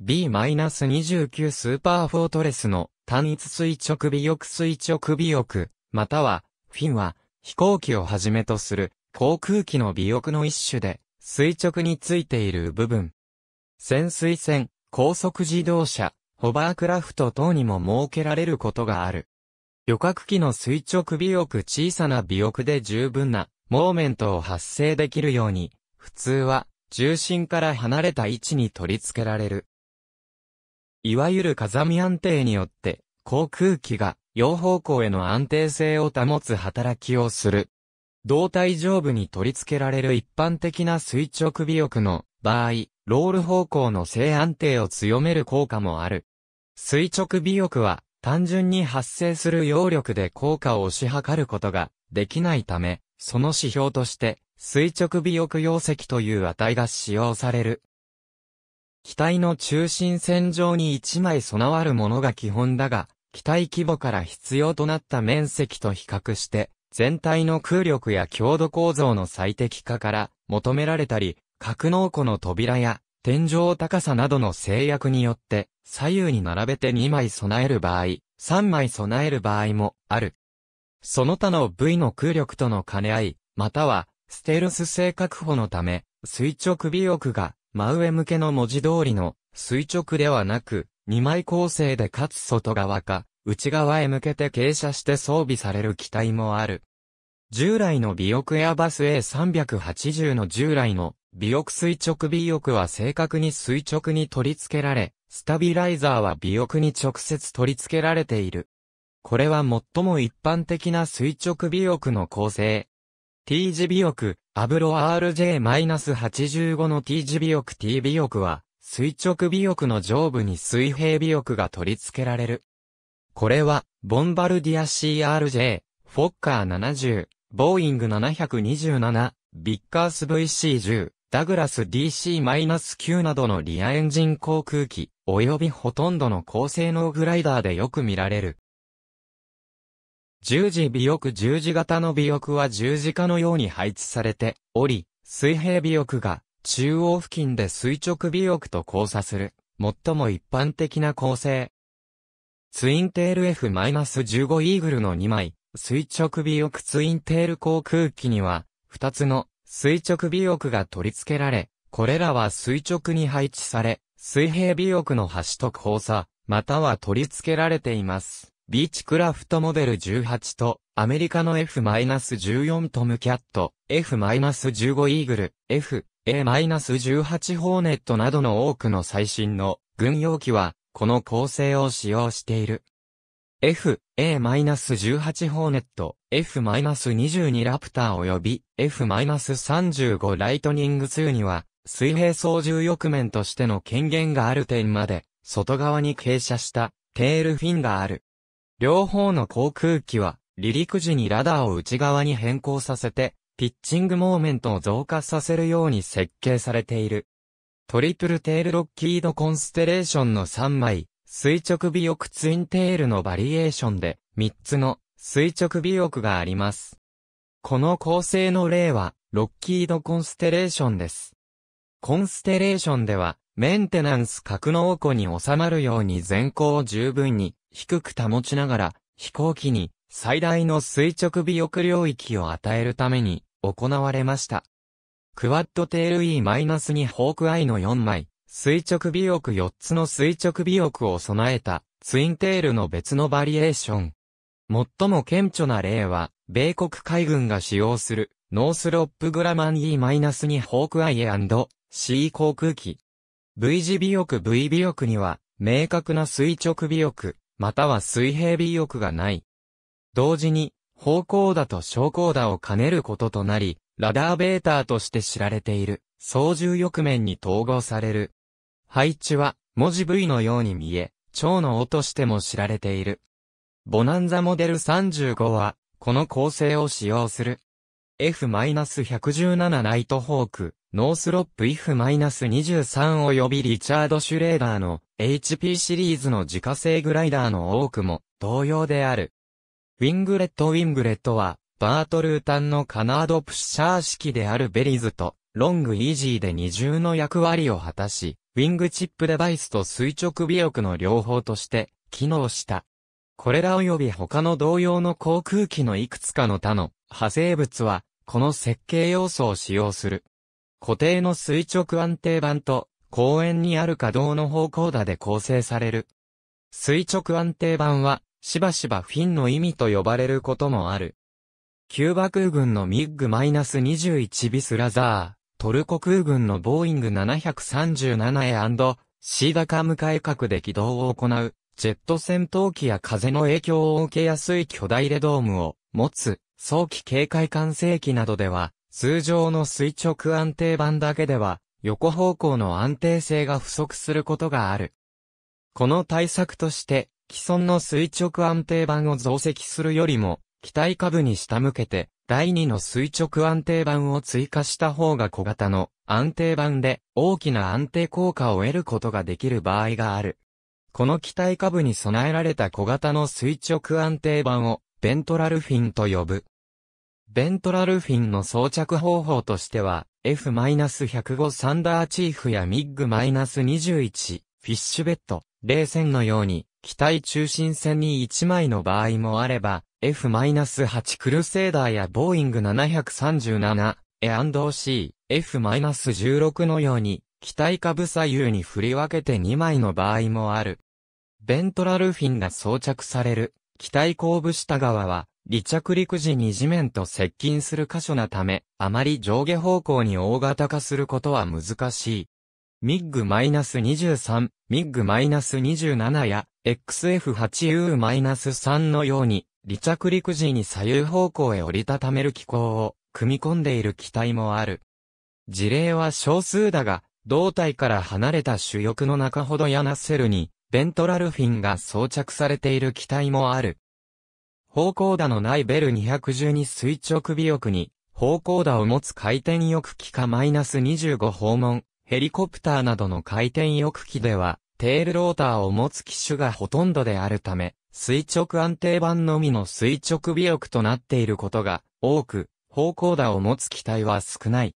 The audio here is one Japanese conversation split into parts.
B-29 スーパーフォートレスの単一垂直尾翼垂直尾翼、または、フィンは、飛行機をはじめとする航空機の尾翼の一種で、垂直についている部分。潜水船、高速自動車、ホバークラフト等にも設けられることがある。旅客機の垂直尾翼小さな尾翼で十分なモーメントを発生できるように、普通は重心から離れた位置に取り付けられる。いわゆる風見安定によって、航空機が、両方向への安定性を保つ働きをする。胴体上部に取り付けられる一般的な垂直尾翼の場合、ロール方向の正安定を強める効果もある。垂直尾翼は単純に発生する揚力で効果を押し量ることができないため、その指標として垂直尾翼容積という値が使用される。機体の中心線上に1枚備わるものが基本だが、機体規模から必要となった面積と比較して、全体の空力や強度構造の最適化から求められたり、格納庫の扉や天井高さなどの制約によって左右に並べて2枚備える場合、3枚備える場合もある。その他の部位の空力との兼ね合い、またはステルス性確保のため垂直尾翼が真上向けの文字通りの垂直ではなく、2枚構成でかつ外側か、内側へ向けて傾斜して装備される機体もある。従来の尾翼エアバス A380 の従来の尾翼垂直尾翼は正確に垂直に取り付けられ、スタビライザーは尾翼に直接取り付けられている。これは最も一般的な垂直尾翼の構成、t 字尾翼、アブロ RJ-85 の t 字尾翼 t 尾翼は、垂直尾翼の上部に水平尾翼が取り付けられる。これは、ボンバルディア CRJ、フォッカー70、ボーイング727、ビッカース VC10、ダグラス DC-9 などのリアエンジン航空機、及びほとんどの高性能グライダーでよく見られる。十字尾翼十字型の尾翼は十字架のように配置されており、水平尾翼が中央付近で垂直尾翼と交差する、最も一般的な構成。ツインテール F-15 イーグルの2枚、垂直尾翼ツインテール航空機には、2つの垂直尾翼が取り付けられ、これらは垂直に配置され、水平尾翼の端と交差、または取り付けられています。ビーチクラフトモデル18と、アメリカの F-14 トムキャット、F-15 イーグル、F、A-18 ホーネットなどの多くの最新の軍用機は、この構成を使用している。F、A-18 ホーネット、F-22 ラプター及び F-35 ライトニング2には、水平操縦翼面としての権限がある点まで、外側に傾斜したテールフィンがある。両方の航空機は、離陸時にラダーを内側に変更させて、ピッチングモーメントを増加させるように設計されている。トリプルテールロッキードコンステレーションの3枚、垂直尾翼ツインテールのバリエーションで、3つの垂直尾翼があります。この構成の例は、ロッキードコンステレーションです。コンステレーションでは、メンテナンス格納庫に収まるように前高を十分に低く保ちながら、飛行機に最大の垂直尾翼領域を与えるために行われました。クワッドテール E-2 ホークアイの4枚、垂直尾翼4つの垂直尾翼を備えたツインテールの別のバリエーション。最も顕著な例は、米国海軍が使用するノースロップグラマン E-2 ホークアイ &C 航空機。V 字尾翼 V 尾翼には明確な垂直尾翼、または水平美欲がない。同時に、方向打と昇降打を兼ねることとなり、ラダーベーターとして知られている、操縦翼面に統合される。配置は、文字 V のように見え、蝶の尾としても知られている。ボナンザモデル35は、この構成を使用する。F-117 ナイトホーク、ノースロップ F-23 及びリチャード・シュレーダーの HP シリーズの自家製グライダーの多くも同様である。ウィングレット・ウィングレットは、バートルータンのカナードプッシャー式であるベリーズと、ロングイージーで二重の役割を果たし、ウィングチップデバイスと垂直尾翼の両方として、機能した。これら及び他の同様の航空機のいくつかの他の派生物は、この設計要素を使用する。固定の垂直安定板と、公園にある可動の方向打で構成される。垂直安定板は、しばしばフィンの意味と呼ばれることもある。キューバ空軍のミッグ -21 ビスラザー、トルコ空軍のボーイング 737A& ダカ向かい角で起動を行う、ジェット戦闘機や風の影響を受けやすい巨大レドームを持つ、早期警戒管制機などでは、通常の垂直安定板だけでは、横方向の安定性が不足することがある。この対策として、既存の垂直安定板を増積するよりも、機体下部に下向けて、第2の垂直安定板を追加した方が小型の安定板で大きな安定効果を得ることができる場合がある。この機体下部に備えられた小型の垂直安定板をベントラルフィンと呼ぶ。ベントラルフィンの装着方法としては、F-105 サンダーチーフやミッグ -21、フィッシュベッド、冷戦のように、機体中心線に1枚の場合もあれば、F-8 クルセーダーやボーイング737、A&C、F-16 のように、機体下部左右に振り分けて2枚の場合もある。ベントラルフィンが装着される、機体後部下側は、離着陸時に地面と接近する箇所なため、あまり上下方向に大型化することは難しい。ミッグ -23、ミッグ -27 や XF8U-3 のように、離着陸時に左右方向へ折りたためる機構を組み込んでいる機体もある。事例は少数だが、胴体から離れた主翼の中ほどやナッセルに、ベントラルフィンが装着されている機体もある。方向打のないベル212垂直尾翼に、方向打を持つ回転翼機かマイナス25訪問、ヘリコプターなどの回転翼機では、テールローターを持つ機種がほとんどであるため、垂直安定板のみの垂直尾翼となっていることが多く、方向打を持つ機体は少ない。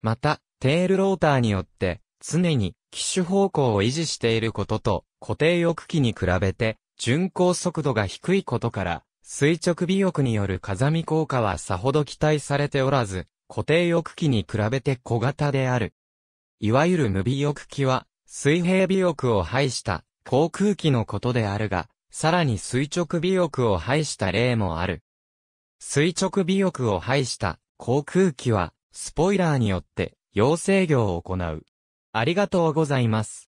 また、テールローターによって、常に機種方向を維持していることと、固定翼機に比べて、巡航速度が低いことから、垂直尾翼による風見効果はさほど期待されておらず、固定翼機に比べて小型である。いわゆる無尾翼機は、水平尾翼を排した航空機のことであるが、さらに垂直尾翼を排した例もある。垂直尾翼を排した航空機は、スポイラーによって、養成業を行う。ありがとうございます。